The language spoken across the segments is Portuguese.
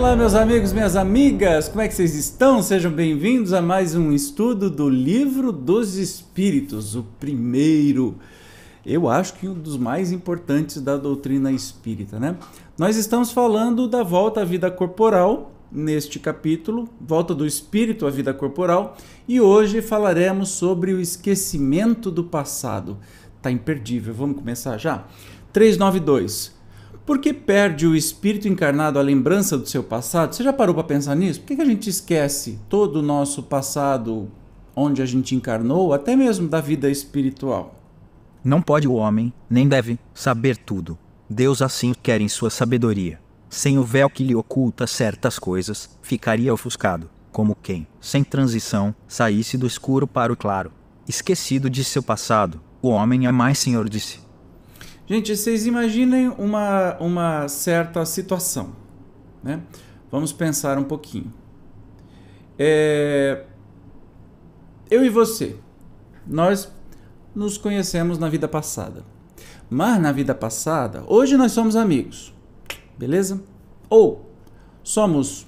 Olá, meus amigos, minhas amigas, como é que vocês estão? Sejam bem-vindos a mais um estudo do Livro dos Espíritos, o primeiro, eu acho que um dos mais importantes da doutrina espírita, né? Nós estamos falando da volta à vida corporal neste capítulo, volta do espírito à vida corporal, e hoje falaremos sobre o esquecimento do passado. Tá imperdível, vamos começar já? 392 por que perde o espírito encarnado a lembrança do seu passado? Você já parou para pensar nisso? Por que, que a gente esquece todo o nosso passado onde a gente encarnou, até mesmo da vida espiritual? Não pode o homem, nem deve, saber tudo. Deus assim quer em sua sabedoria. Sem o véu que lhe oculta certas coisas, ficaria ofuscado, como quem, sem transição, saísse do escuro para o claro. Esquecido de seu passado, o homem é mais senhor de si Gente, vocês imaginem uma, uma certa situação, né? Vamos pensar um pouquinho. É... Eu e você, nós nos conhecemos na vida passada. Mas na vida passada, hoje nós somos amigos, beleza? Ou somos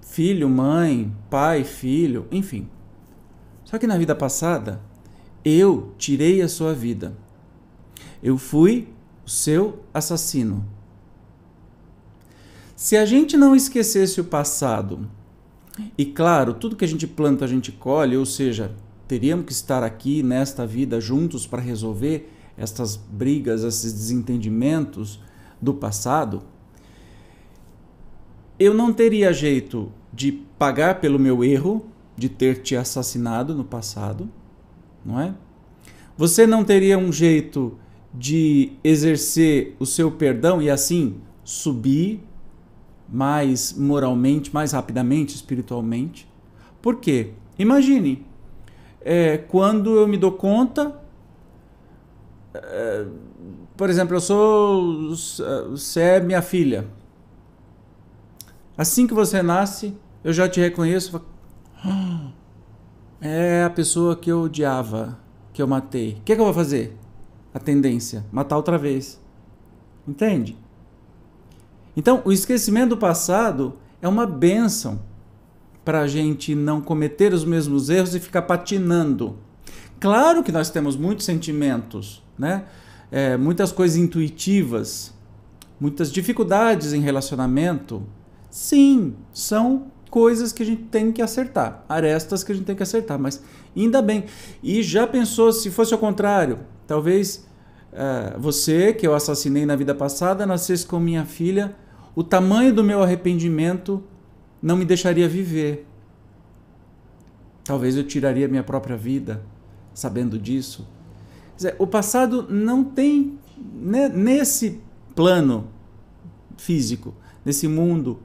filho, mãe, pai, filho, enfim. Só que na vida passada, eu tirei a sua vida eu fui o seu assassino. Se a gente não esquecesse o passado, e claro, tudo que a gente planta a gente colhe, ou seja, teríamos que estar aqui nesta vida juntos para resolver estas brigas, esses desentendimentos do passado, eu não teria jeito de pagar pelo meu erro de ter te assassinado no passado, não é? Você não teria um jeito de exercer o seu perdão e assim subir mais moralmente, mais rapidamente, espiritualmente. Por quê? Imagine, é, quando eu me dou conta, é, por exemplo, eu sou. Você é minha filha. Assim que você nasce, eu já te reconheço. Ah, é a pessoa que eu odiava, que eu matei. O que, é que eu vou fazer? a tendência, matar outra vez. Entende? Então, o esquecimento do passado é uma benção para a gente não cometer os mesmos erros e ficar patinando. Claro que nós temos muitos sentimentos, né? É, muitas coisas intuitivas, muitas dificuldades em relacionamento. Sim, são coisas que a gente tem que acertar, arestas que a gente tem que acertar, mas ainda bem. E já pensou se fosse ao contrário? Talvez uh, você, que eu assassinei na vida passada, nascesse com minha filha, o tamanho do meu arrependimento não me deixaria viver. Talvez eu tiraria minha própria vida sabendo disso. Dizer, o passado não tem, né, nesse plano físico, nesse mundo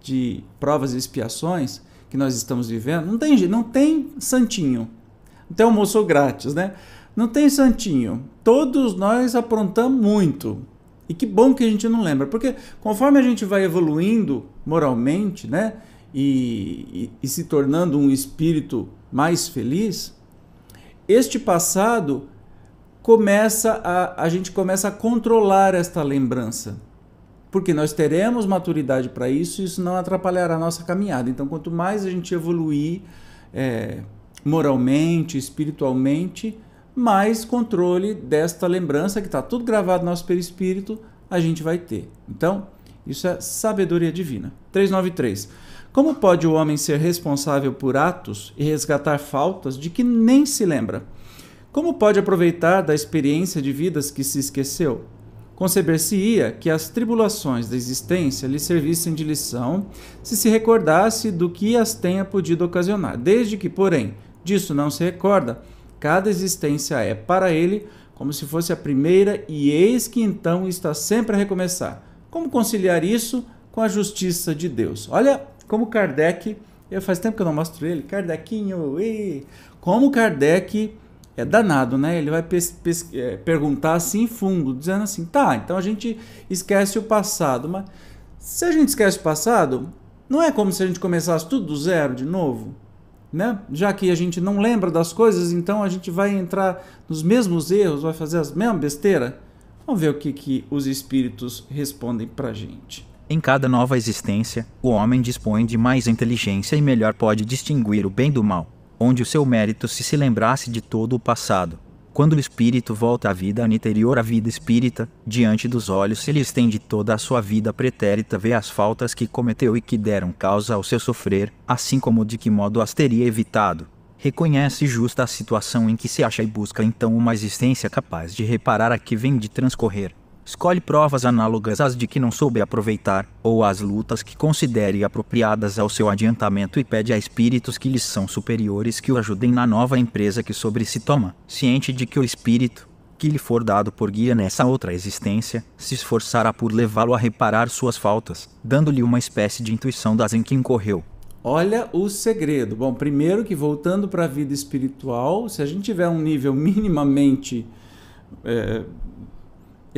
de provas e expiações que nós estamos vivendo, não tem, não tem santinho. Não tem almoço grátis, né? Não tem santinho. Todos nós aprontamos muito. E que bom que a gente não lembra, porque conforme a gente vai evoluindo moralmente, né, e, e, e se tornando um espírito mais feliz, este passado começa a, a gente começa a controlar esta lembrança. Porque nós teremos maturidade para isso e isso não atrapalhará a nossa caminhada. Então, quanto mais a gente evoluir é, moralmente, espiritualmente, mais controle desta lembrança que está tudo gravado no nosso perispírito, a gente vai ter. Então, isso é sabedoria divina. 393. Como pode o homem ser responsável por atos e resgatar faltas de que nem se lembra? Como pode aproveitar da experiência de vidas que se esqueceu? Conceber-se-ia que as tribulações da existência lhe servissem de lição se se recordasse do que as tenha podido ocasionar, desde que, porém, disso não se recorda, cada existência é, para ele, como se fosse a primeira, e eis que então está sempre a recomeçar. Como conciliar isso com a justiça de Deus? Olha como Kardec, eu faz tempo que eu não mostro ele, Kardecinho, e como Kardec é danado, né? Ele vai é, perguntar assim fundo, dizendo assim: "Tá, então a gente esquece o passado, mas se a gente esquece o passado, não é como se a gente começasse tudo do zero de novo?" né? Já que a gente não lembra das coisas, então a gente vai entrar nos mesmos erros, vai fazer as mesmas besteiras? Vamos ver o que, que os espíritos respondem pra gente. Em cada nova existência, o homem dispõe de mais inteligência e melhor pode distinguir o bem do mal, onde o seu mérito se se lembrasse de todo o passado quando o espírito volta à vida anterior, à vida espírita, diante dos olhos, ele estende toda a sua vida pretérita, vê as faltas que cometeu e que deram causa ao seu sofrer, assim como de que modo as teria evitado. Reconhece justa a situação em que se acha e busca então uma existência capaz de reparar a que vem de transcorrer. Escolhe provas análogas às de que não soube aproveitar, ou às lutas que considere apropriadas ao seu adiantamento e pede a espíritos que lhes são superiores que o ajudem na nova empresa que sobre si toma, ciente de que o espírito, que lhe for dado por guia nessa outra existência, se esforçará por levá-lo a reparar suas faltas, dando-lhe uma espécie de intuição das em que incorreu. Olha o segredo. Bom, primeiro que voltando para a vida espiritual, se a gente tiver um nível minimamente é,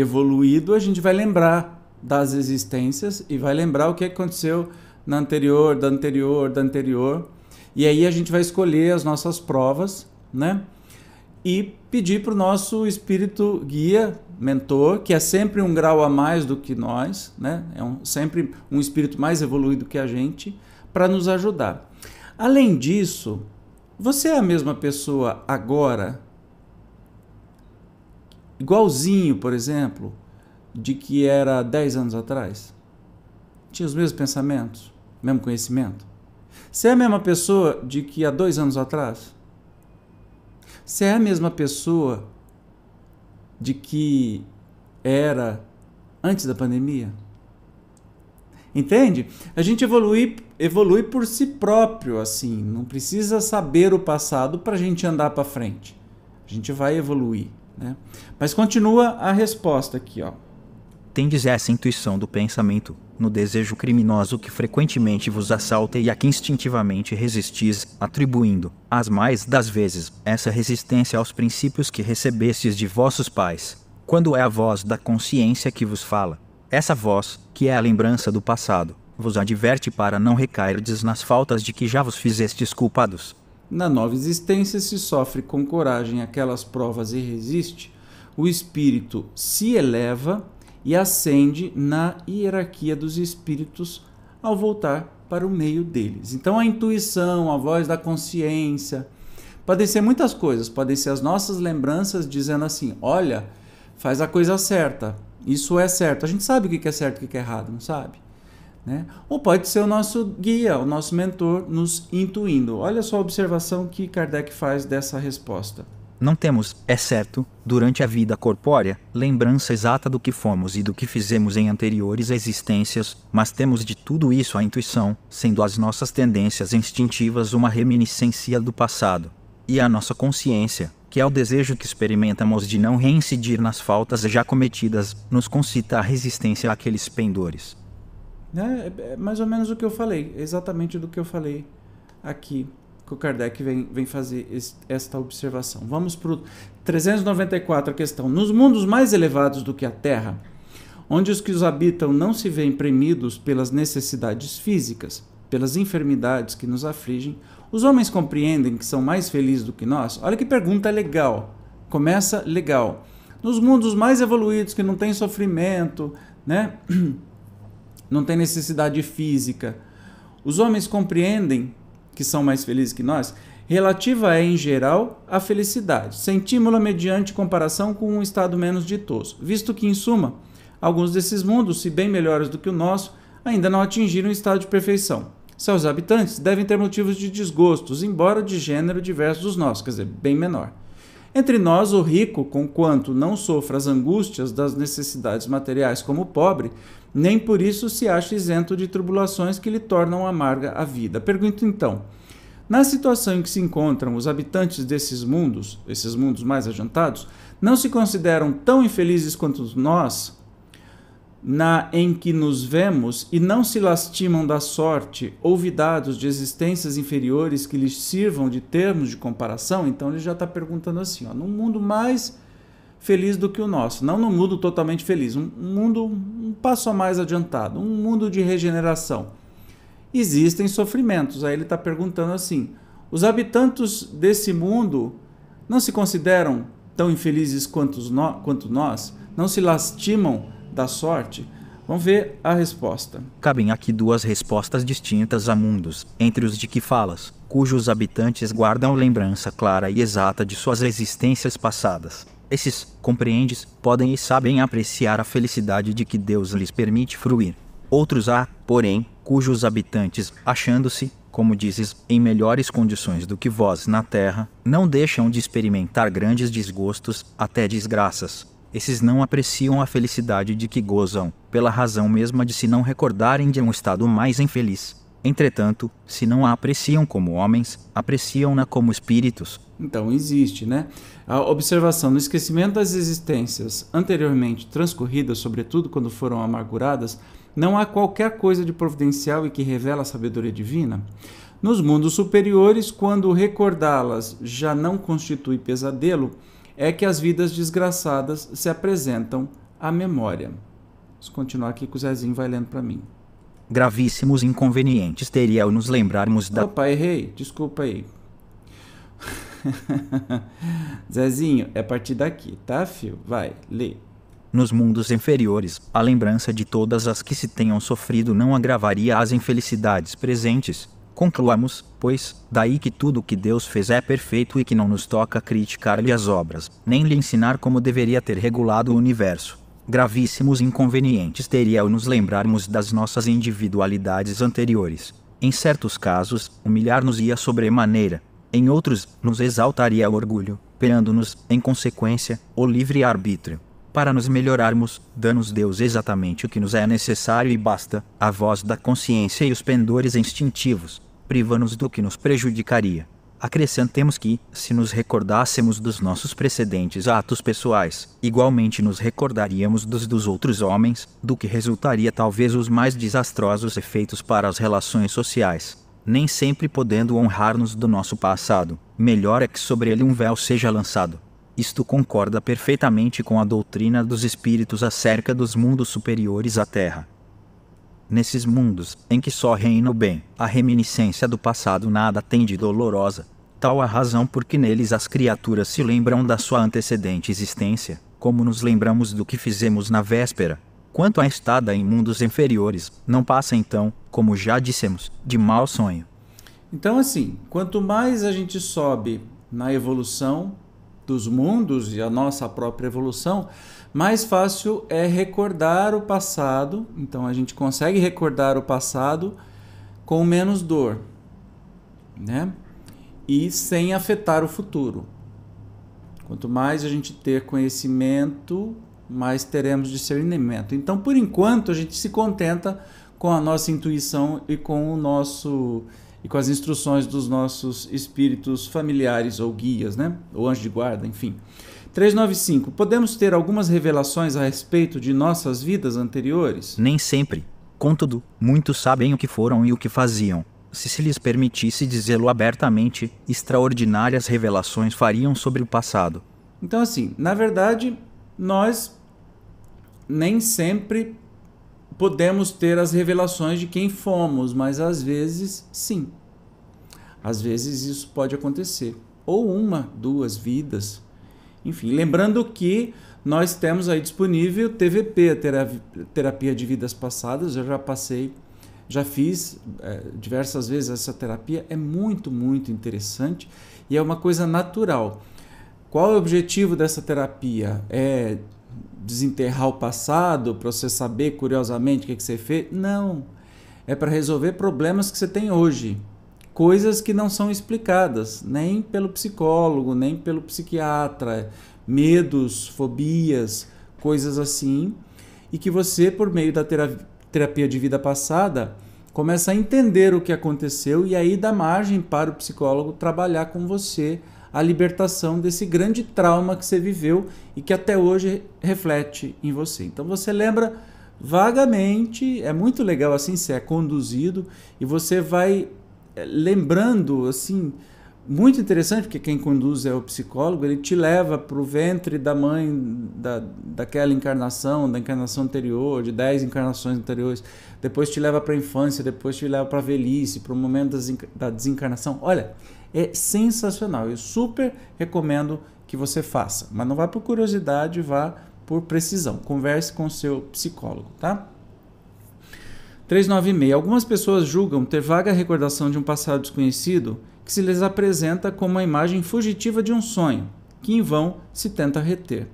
evoluído, a gente vai lembrar das existências e vai lembrar o que aconteceu na anterior, da anterior, da anterior. E aí a gente vai escolher as nossas provas, né? E pedir para o nosso espírito guia, mentor, que é sempre um grau a mais do que nós, né? É um, sempre um espírito mais evoluído que a gente, para nos ajudar. Além disso, você é a mesma pessoa agora igualzinho, por exemplo, de que era 10 anos atrás? Tinha os mesmos pensamentos, mesmo conhecimento? Você é a mesma pessoa de que há dois anos atrás? Você é a mesma pessoa de que era antes da pandemia? Entende? A gente evolui, evolui por si próprio, assim. Não precisa saber o passado para a gente andar para frente. A gente vai evoluir. Né? Mas continua a resposta aqui. Ó. Tendes essa intuição do pensamento no desejo criminoso que frequentemente vos assalta e a que instintivamente resistis, atribuindo, as mais das vezes, essa resistência aos princípios que recebestes de vossos pais, quando é a voz da consciência que vos fala. Essa voz, que é a lembrança do passado, vos adverte para não recairdes nas faltas de que já vos fizestes culpados, na nova existência, se sofre com coragem aquelas provas e resiste, o espírito se eleva e ascende na hierarquia dos espíritos ao voltar para o meio deles. Então a intuição, a voz da consciência, podem ser muitas coisas, podem ser as nossas lembranças dizendo assim: olha, faz a coisa certa, isso é certo. A gente sabe o que é certo e o que é errado, não sabe? Né? Ou pode ser o nosso guia, o nosso mentor nos intuindo. Olha só a observação que Kardec faz dessa resposta. Não temos, é certo, durante a vida corpórea, lembrança exata do que fomos e do que fizemos em anteriores existências, mas temos de tudo isso a intuição, sendo as nossas tendências instintivas uma reminiscência do passado. E a nossa consciência, que é o desejo que experimentamos de não reincidir nas faltas já cometidas, nos concita a resistência àqueles pendores. Né? É, é mais ou menos o que eu falei, exatamente do que eu falei aqui, que o Kardec vem, vem fazer esse, esta observação. Vamos para o 394, a questão. Nos mundos mais elevados do que a Terra, onde os que os habitam não se veem premidos pelas necessidades físicas, pelas enfermidades que nos afligem, os homens compreendem que são mais felizes do que nós? Olha que pergunta legal. Começa legal. Nos mundos mais evoluídos, que não tem sofrimento, né? não tem necessidade física. Os homens compreendem que são mais felizes que nós, relativa é, em geral, à felicidade. sentímula mediante comparação com um estado menos ditoso, visto que, em suma, alguns desses mundos, se bem melhores do que o nosso, ainda não atingiram o estado de perfeição. Seus habitantes devem ter motivos de desgostos, embora de gênero diverso dos nossos, quer dizer, bem menor. Entre nós, o rico, conquanto não sofra as angústias das necessidades materiais como o pobre, nem por isso se acha isento de tribulações que lhe tornam amarga a vida. Pergunto então: na situação em que se encontram os habitantes desses mundos, esses mundos mais adiantados, não se consideram tão infelizes quanto nós, na em que nos vemos e não se lastimam da sorte, ouvidados de existências inferiores que lhes sirvam de termos de comparação, então ele já está perguntando assim: ó, num mundo mais feliz do que o nosso, não num mundo totalmente feliz, um mundo um passo a mais adiantado, um mundo de regeneração. Existem sofrimentos. Aí ele está perguntando assim: os habitantes desse mundo não se consideram tão infelizes quanto, no, quanto nós? Não se lastimam? da sorte? Vamos ver a resposta. Cabem aqui duas respostas distintas a mundos, entre os de que falas, cujos habitantes guardam lembrança clara e exata de suas existências passadas. Esses, compreendes, podem e sabem apreciar a felicidade de que Deus lhes permite fruir. Outros há, porém, cujos habitantes, achando-se, como dizes, em melhores condições do que vós na terra, não deixam de experimentar grandes desgostos, até desgraças esses não apreciam a felicidade de que gozam, pela razão mesma de se não recordarem de um estado mais infeliz. Entretanto, se não a apreciam como homens, apreciam-na como espíritos. Então existe, né? A observação no esquecimento das existências anteriormente transcorridas, sobretudo quando foram amarguradas, não há qualquer coisa de providencial e que revela a sabedoria divina. Nos mundos superiores, quando recordá-las já não constitui pesadelo, é que as vidas desgraçadas se apresentam à memória. Vamos continuar aqui que o Zezinho vai lendo para mim. Gravíssimos inconvenientes teria ao nos lembrarmos da. Opa, errei. Desculpa aí. Zezinho, é a partir daqui, tá, fio? Vai, lê. Nos mundos inferiores, a lembrança de todas as que se tenham sofrido não agravaria as infelicidades presentes, Concluamos, pois, daí que tudo o que Deus fez é perfeito e que não nos toca criticar-lhe as obras, nem lhe ensinar como deveria ter regulado o universo. Gravíssimos inconvenientes teria ao nos lembrarmos das nossas individualidades anteriores. Em certos casos, humilhar-nos ia sobremaneira, em outros, nos exaltaria o orgulho, perdoando nos em consequência, o livre-arbítrio. Para nos melhorarmos, dá-nos Deus exatamente o que nos é necessário e basta, a voz da consciência e os pendores instintivos priva-nos do que nos prejudicaria. Acrescentemos que, se nos recordássemos dos nossos precedentes atos pessoais, igualmente nos recordaríamos dos dos outros homens, do que resultaria talvez os mais desastrosos efeitos para as relações sociais. Nem sempre podendo honrar-nos do nosso passado, melhor é que sobre ele um véu seja lançado. Isto concorda perfeitamente com a doutrina dos espíritos acerca dos mundos superiores à Terra nesses mundos em que só reina o bem, a reminiscência do passado nada tem de dolorosa. Tal a razão por que neles as criaturas se lembram da sua antecedente existência, como nos lembramos do que fizemos na véspera. Quanto à estada em mundos inferiores, não passa então, como já dissemos, de mau sonho. Então, assim, quanto mais a gente sobe na evolução dos mundos e a nossa própria evolução, mais fácil é recordar o passado. Então a gente consegue recordar o passado com menos dor, né? E sem afetar o futuro. Quanto mais a gente ter conhecimento, mais teremos discernimento. Então, por enquanto, a gente se contenta com a nossa intuição e com o nosso e com as instruções dos nossos espíritos familiares ou guias, né? Ou anjos de guarda, enfim. 395. Podemos ter algumas revelações a respeito de nossas vidas anteriores? Nem sempre. Contudo, muitos sabem o que foram e o que faziam. Se se lhes permitisse dizê-lo abertamente, extraordinárias revelações fariam sobre o passado. Então, assim, na verdade, nós nem sempre podemos ter as revelações de quem fomos, mas às vezes, sim. Às vezes isso pode acontecer. Ou uma, duas vidas, enfim, lembrando que nós temos aí disponível TVP, terapia de vidas passadas. Eu já passei, já fiz é, diversas vezes essa terapia. É muito, muito interessante e é uma coisa natural. Qual é o objetivo dessa terapia? É desenterrar o passado para você saber curiosamente o que, que você fez? Não. É para resolver problemas que você tem hoje coisas que não são explicadas nem pelo psicólogo, nem pelo psiquiatra, medos, fobias, coisas assim, e que você, por meio da terapia de vida passada, começa a entender o que aconteceu e aí dá margem para o psicólogo trabalhar com você a libertação desse grande trauma que você viveu e que até hoje reflete em você. Então você lembra vagamente, é muito legal assim, você é conduzido e você vai lembrando, assim, muito interessante, porque quem conduz é o psicólogo, ele te leva para o ventre da mãe da, daquela encarnação, da encarnação anterior, de dez encarnações anteriores, depois te leva para a infância, depois te leva para a velhice, para o momento da desencarnação. Olha, é sensacional, eu super recomendo que você faça, mas não vá por curiosidade, vá por precisão, converse com o seu psicólogo, tá? 396. Algumas pessoas julgam ter vaga recordação de um passado desconhecido que se lhes apresenta como a imagem fugitiva de um sonho, que em vão se tenta reter.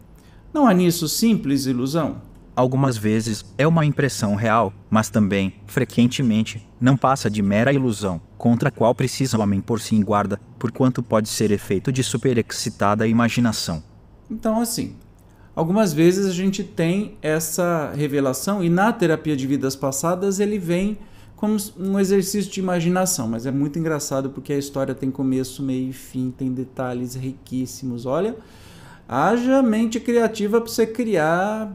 Não há nisso simples ilusão? Algumas vezes é uma impressão real, mas também, frequentemente, não passa de mera ilusão, contra a qual precisa o homem por si em guarda, porquanto pode ser efeito de superexcitada imaginação. Então, assim, Algumas vezes a gente tem essa revelação e na terapia de vidas passadas ele vem como um exercício de imaginação, mas é muito engraçado porque a história tem começo, meio e fim, tem detalhes riquíssimos. Olha, haja mente criativa para você criar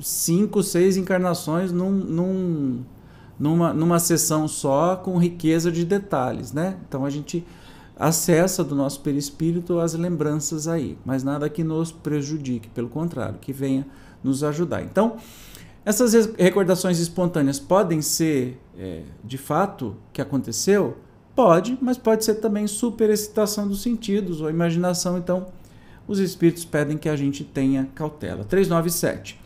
cinco, seis encarnações num, num, numa, numa sessão só com riqueza de detalhes, né? Então a gente acessa do nosso perispírito as lembranças aí, mas nada que nos prejudique, pelo contrário, que venha nos ajudar. Então, essas recordações espontâneas podem ser é, de fato que aconteceu? Pode, mas pode ser também superexcitação dos sentidos ou imaginação. Então, os espíritos pedem que a gente tenha cautela. 397.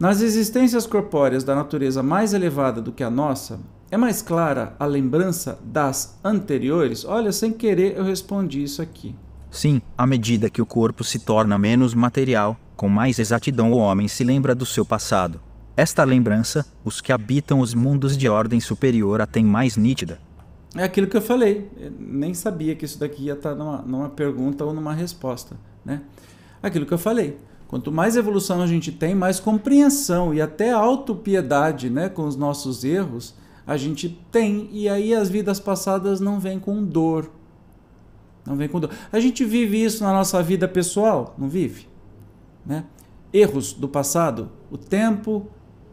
Nas existências corpóreas da natureza mais elevada do que a nossa, é mais clara a lembrança das anteriores? Olha, sem querer eu respondi isso aqui. Sim, à medida que o corpo se torna menos material, com mais exatidão o homem se lembra do seu passado. Esta lembrança, os que habitam os mundos de ordem superior a têm mais nítida. É aquilo que eu falei. Eu nem sabia que isso daqui ia estar tá numa, numa pergunta ou numa resposta. Né? Aquilo que eu falei. Quanto mais evolução a gente tem, mais compreensão e até autopiedade né, com os nossos erros a gente tem e aí as vidas passadas não vêm com dor. Não vem com dor. A gente vive isso na nossa vida pessoal, não vive? Né? Erros do passado, o tempo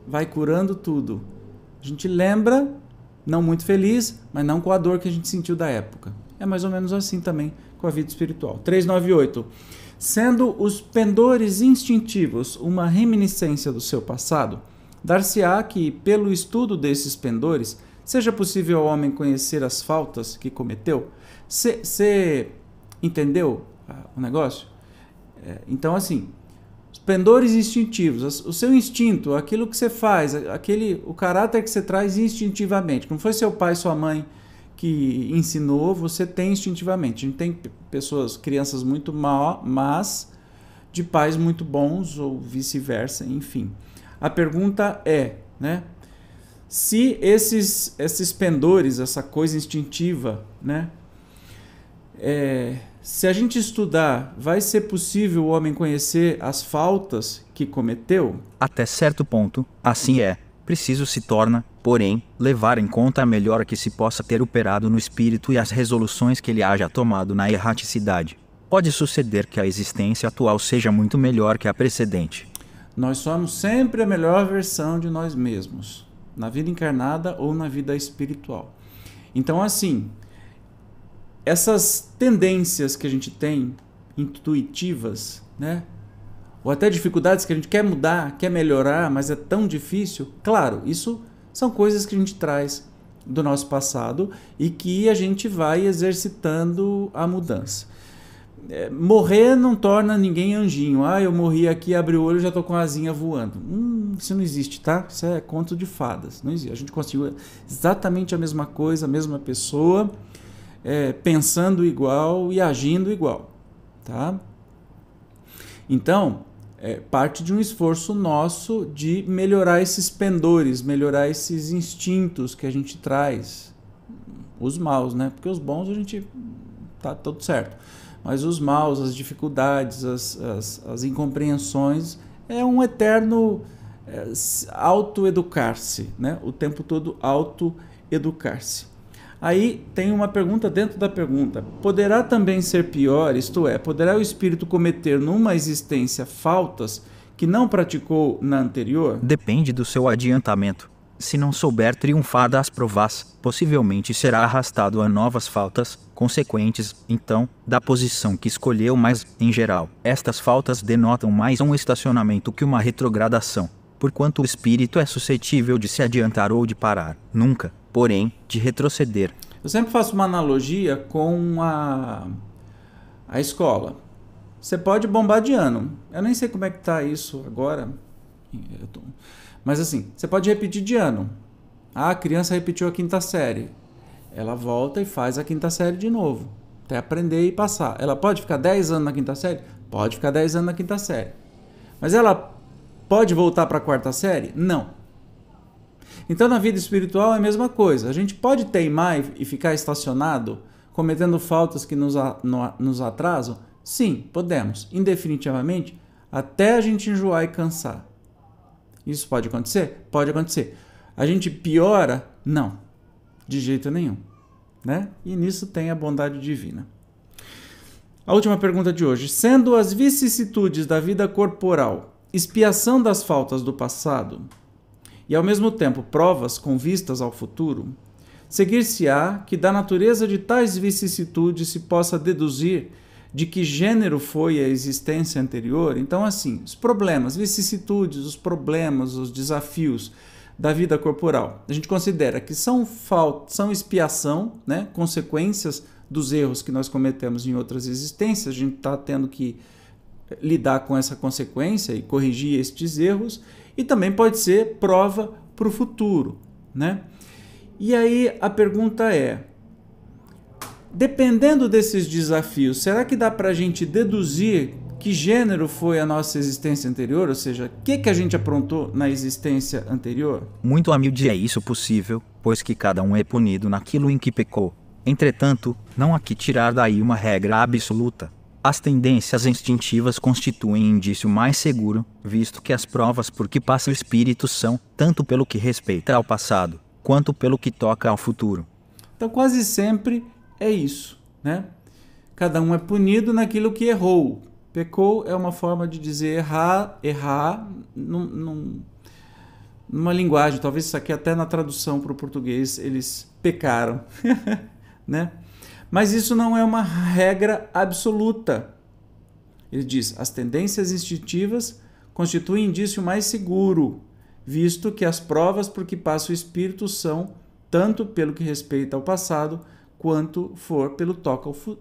vai curando tudo. A gente lembra, não muito feliz, mas não com a dor que a gente sentiu da época. É mais ou menos assim também com a vida espiritual. 398. Sendo os pendores instintivos uma reminiscência do seu passado, Dar-se-á que, pelo estudo desses pendores, seja possível ao homem conhecer as faltas que cometeu. Você entendeu ah, o negócio? É, então, assim, os pendores instintivos, o seu instinto, aquilo que você faz, aquele, o caráter que você traz instintivamente. Não foi seu pai, sua mãe que ensinou, você tem instintivamente. A gente tem pessoas, crianças muito mal más, de pais muito bons ou vice-versa, enfim. A pergunta é, né? Se esses, esses pendores, essa coisa instintiva, né? É, se a gente estudar, vai ser possível o homem conhecer as faltas que cometeu? Até certo ponto, assim é. Preciso se torna, porém, levar em conta a melhora que se possa ter operado no espírito e as resoluções que ele haja tomado na erraticidade. Pode suceder que a existência atual seja muito melhor que a precedente nós somos sempre a melhor versão de nós mesmos, na vida encarnada ou na vida espiritual. Então, assim, essas tendências que a gente tem, intuitivas, né? Ou até dificuldades que a gente quer mudar, quer melhorar, mas é tão difícil. Claro, isso são coisas que a gente traz do nosso passado e que a gente vai exercitando a mudança. É, morrer não torna ninguém anjinho. Ah, eu morri aqui, abri o olho já tô com a asinha voando. Hum, isso não existe, tá? Isso é conto de fadas. Não existe. A gente conseguiu exatamente a mesma coisa, a mesma pessoa, é, pensando igual e agindo igual, tá? Então, é parte de um esforço nosso de melhorar esses pendores, melhorar esses instintos que a gente traz. Os maus, né? Porque os bons a gente tá tudo certo mas os maus, as dificuldades, as, as, as incompreensões, é um eterno é, autoeducar-se, né? o tempo todo autoeducar-se. Aí tem uma pergunta dentro da pergunta: poderá também ser pior, isto é, poderá o espírito cometer numa existência faltas que não praticou na anterior? Depende do seu adiantamento. Se não souber triunfar das provas, possivelmente será arrastado a novas faltas, consequentes, então, da posição que escolheu, mas, em geral, estas faltas denotam mais um estacionamento que uma retrogradação, porquanto o espírito é suscetível de se adiantar ou de parar, nunca, porém, de retroceder. Eu sempre faço uma analogia com a, a escola. Você pode bombar de ano. Eu nem sei como é que tá isso agora. Eu tô... Mas assim, você pode repetir de ano. Ah, a criança repetiu a quinta série. Ela volta e faz a quinta série de novo, até aprender e passar. Ela pode ficar 10 anos na quinta série? Pode ficar 10 anos na quinta série. Mas ela pode voltar para a quarta série? Não. Então, na vida espiritual é a mesma coisa. A gente pode teimar e ficar estacionado, cometendo faltas que nos, nos atrasam? Sim, podemos, indefinitivamente, até a gente enjoar e cansar. Isso pode acontecer? Pode acontecer. A gente piora? Não, de jeito nenhum. Né? E nisso tem a bondade divina. A última pergunta de hoje. Sendo as vicissitudes da vida corporal expiação das faltas do passado e, ao mesmo tempo, provas com vistas ao futuro, seguir-se-á que da natureza de tais vicissitudes se possa deduzir de que gênero foi a existência anterior. Então, assim, os problemas, vicissitudes, os problemas, os desafios da vida corporal. A gente considera que são falta, são expiação, né? consequências dos erros que nós cometemos em outras existências. A gente está tendo que eh, lidar com essa consequência e corrigir estes erros. E também pode ser prova para o futuro, né? E aí a pergunta é: Dependendo desses desafios, será que dá para a gente deduzir que gênero foi a nossa existência anterior? Ou seja, o que, que a gente aprontou na existência anterior? Muito amilde é isso possível, pois que cada um é punido naquilo em que pecou. Entretanto, não há que tirar daí uma regra absoluta. As tendências instintivas constituem indício mais seguro, visto que as provas por que passa o espírito são, tanto pelo que respeita ao passado, quanto pelo que toca ao futuro. Então, quase sempre é isso, né? Cada um é punido naquilo que errou. Pecou é uma forma de dizer errar, errar num, num, numa linguagem. Talvez isso aqui até na tradução para o português eles pecaram, né? Mas isso não é uma regra absoluta. Ele diz: as tendências instintivas constituem indício mais seguro, visto que as provas por que passa o espírito são, tanto pelo que respeita ao passado, quanto for pelo, toca ao, uh,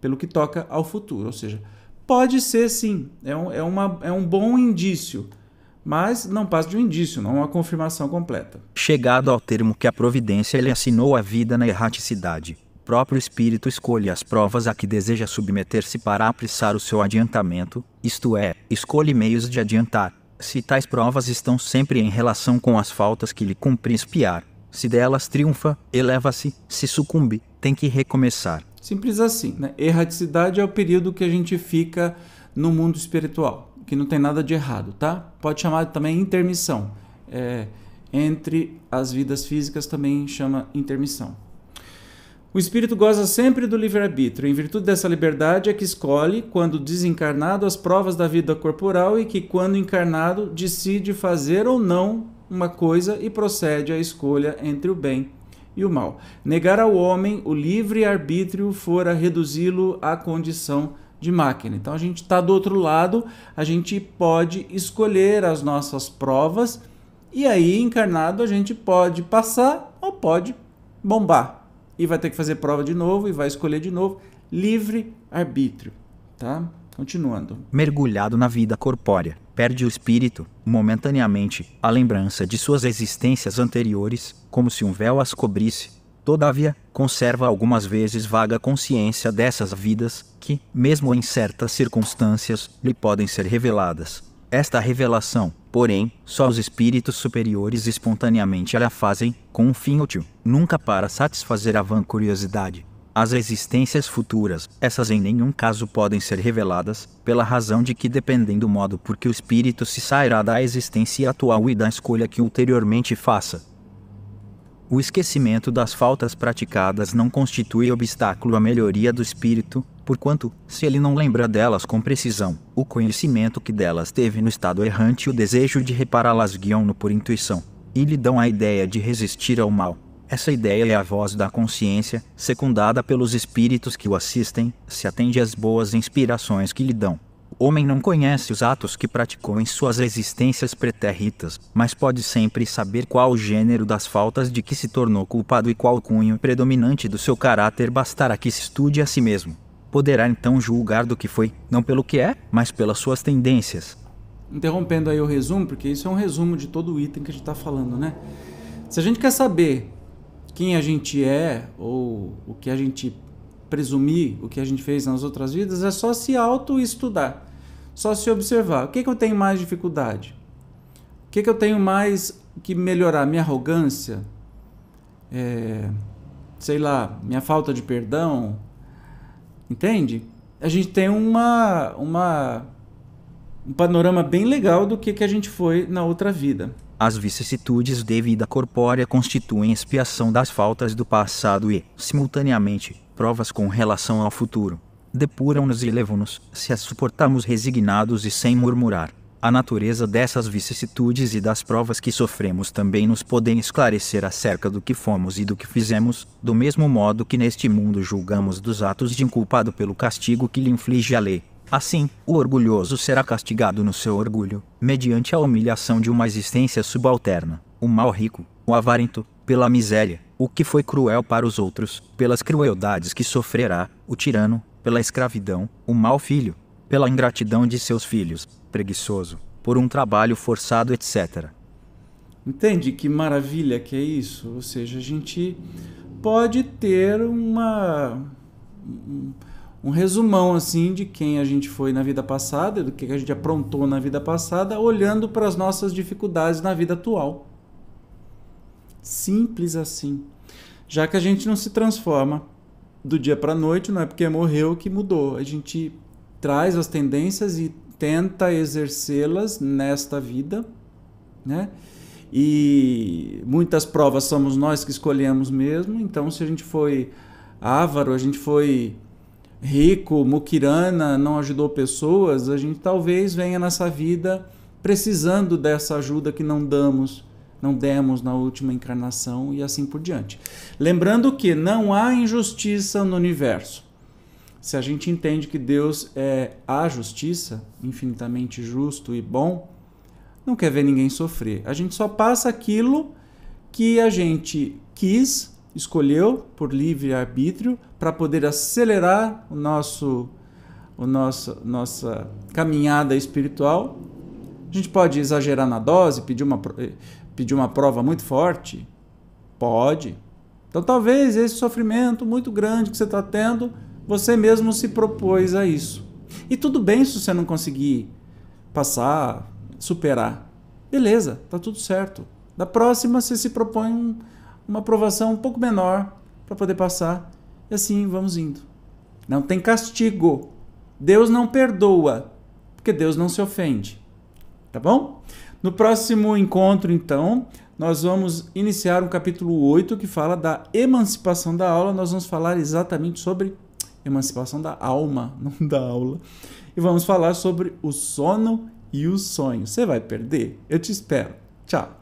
pelo que toca ao futuro. Ou seja, pode ser sim, é um, é, uma, é um bom indício, mas não passa de um indício, não uma confirmação completa. Chegado ao termo que a providência lhe assinou a vida na erraticidade, o próprio espírito escolhe as provas a que deseja submeter-se para apressar o seu adiantamento, isto é, escolhe meios de adiantar, se tais provas estão sempre em relação com as faltas que lhe cumpre espiar se delas triunfa, eleva-se, se sucumbe, tem que recomeçar. Simples assim, né? Erraticidade é o período que a gente fica no mundo espiritual, que não tem nada de errado, tá? Pode chamar também intermissão. É, entre as vidas físicas também chama intermissão. O espírito goza sempre do livre-arbítrio. Em virtude dessa liberdade é que escolhe, quando desencarnado, as provas da vida corporal e que, quando encarnado, decide fazer ou não uma coisa e procede à escolha entre o bem e o mal. Negar ao homem o livre arbítrio fora reduzi-lo à condição de máquina. Então a gente está do outro lado, a gente pode escolher as nossas provas e aí encarnado a gente pode passar ou pode bombar e vai ter que fazer prova de novo e vai escolher de novo livre arbítrio, tá? Continuando. Mergulhado na vida corpórea, perde o espírito, momentaneamente, a lembrança de suas existências anteriores, como se um véu as cobrisse. Todavia, conserva algumas vezes vaga consciência dessas vidas, que, mesmo em certas circunstâncias, lhe podem ser reveladas. Esta revelação, porém, só os espíritos superiores espontaneamente a fazem, com um fim útil, nunca para satisfazer a vã curiosidade, as existências futuras, essas em nenhum caso podem ser reveladas, pela razão de que dependem do modo por que o espírito se sairá da existência atual e da escolha que ulteriormente faça. O esquecimento das faltas praticadas não constitui obstáculo à melhoria do espírito, porquanto, se ele não lembra delas com precisão, o conhecimento que delas teve no estado errante e o desejo de repará-las guiam-no por intuição, e lhe dão a ideia de resistir ao mal. Essa ideia é a voz da consciência, secundada pelos espíritos que o assistem, se atende às boas inspirações que lhe dão. O homem não conhece os atos que praticou em suas existências pretérritas, mas pode sempre saber qual o gênero das faltas de que se tornou culpado e qual cunho predominante do seu caráter bastará que se estude a si mesmo. Poderá então julgar do que foi, não pelo que é, mas pelas suas tendências. Interrompendo aí o resumo, porque isso é um resumo de todo o item que a gente está falando, né? Se a gente quer saber quem a gente é ou o que a gente presumir, o que a gente fez nas outras vidas, é só se auto-estudar, só se observar. O que, é que eu tenho mais dificuldade? O que, é que eu tenho mais que melhorar? Minha arrogância? É, sei lá, minha falta de perdão? Entende? A gente tem uma, uma, um panorama bem legal do que, que a gente foi na outra vida. As vicissitudes de vida corpórea constituem expiação das faltas do passado e, simultaneamente, provas com relação ao futuro. Depuram-nos e levam-nos, se as suportarmos resignados e sem murmurar. A natureza dessas vicissitudes e das provas que sofremos também nos podem esclarecer acerca do que fomos e do que fizemos, do mesmo modo que neste mundo julgamos dos atos de um culpado pelo castigo que lhe inflige a lei. Assim, o orgulhoso será castigado no seu orgulho, mediante a humilhação de uma existência subalterna, o mal rico, o avarento, pela miséria, o que foi cruel para os outros, pelas crueldades que sofrerá, o tirano, pela escravidão, o mau filho, pela ingratidão de seus filhos, preguiçoso, por um trabalho forçado, etc. Entende que maravilha que é isso? Ou seja, a gente pode ter uma um resumão assim de quem a gente foi na vida passada, do que a gente aprontou na vida passada, olhando para as nossas dificuldades na vida atual. Simples assim. Já que a gente não se transforma do dia para a noite, não é porque morreu que mudou. A gente traz as tendências e tenta exercê-las nesta vida, né? E muitas provas somos nós que escolhemos mesmo. Então, se a gente foi avaro, a gente foi rico, mukirana, não ajudou pessoas, a gente talvez venha nessa vida precisando dessa ajuda que não damos, não demos na última encarnação e assim por diante. Lembrando que não há injustiça no universo. Se a gente entende que Deus é a justiça, infinitamente justo e bom, não quer ver ninguém sofrer. A gente só passa aquilo que a gente quis escolheu por livre arbítrio para poder acelerar o nosso o nosso nossa caminhada espiritual. A gente pode exagerar na dose, pedir uma eh, pedir uma prova muito forte? Pode. Então talvez esse sofrimento muito grande que você está tendo, você mesmo se propôs a isso. E tudo bem se você não conseguir passar, superar. Beleza, tá tudo certo. Da próxima você se propõe um uma aprovação um pouco menor para poder passar. E assim vamos indo. Não tem castigo. Deus não perdoa, porque Deus não se ofende. Tá bom? No próximo encontro, então, nós vamos iniciar um capítulo 8 que fala da emancipação da aula. Nós vamos falar exatamente sobre emancipação da alma, não da aula. E vamos falar sobre o sono e o sonho. Você vai perder? Eu te espero. Tchau.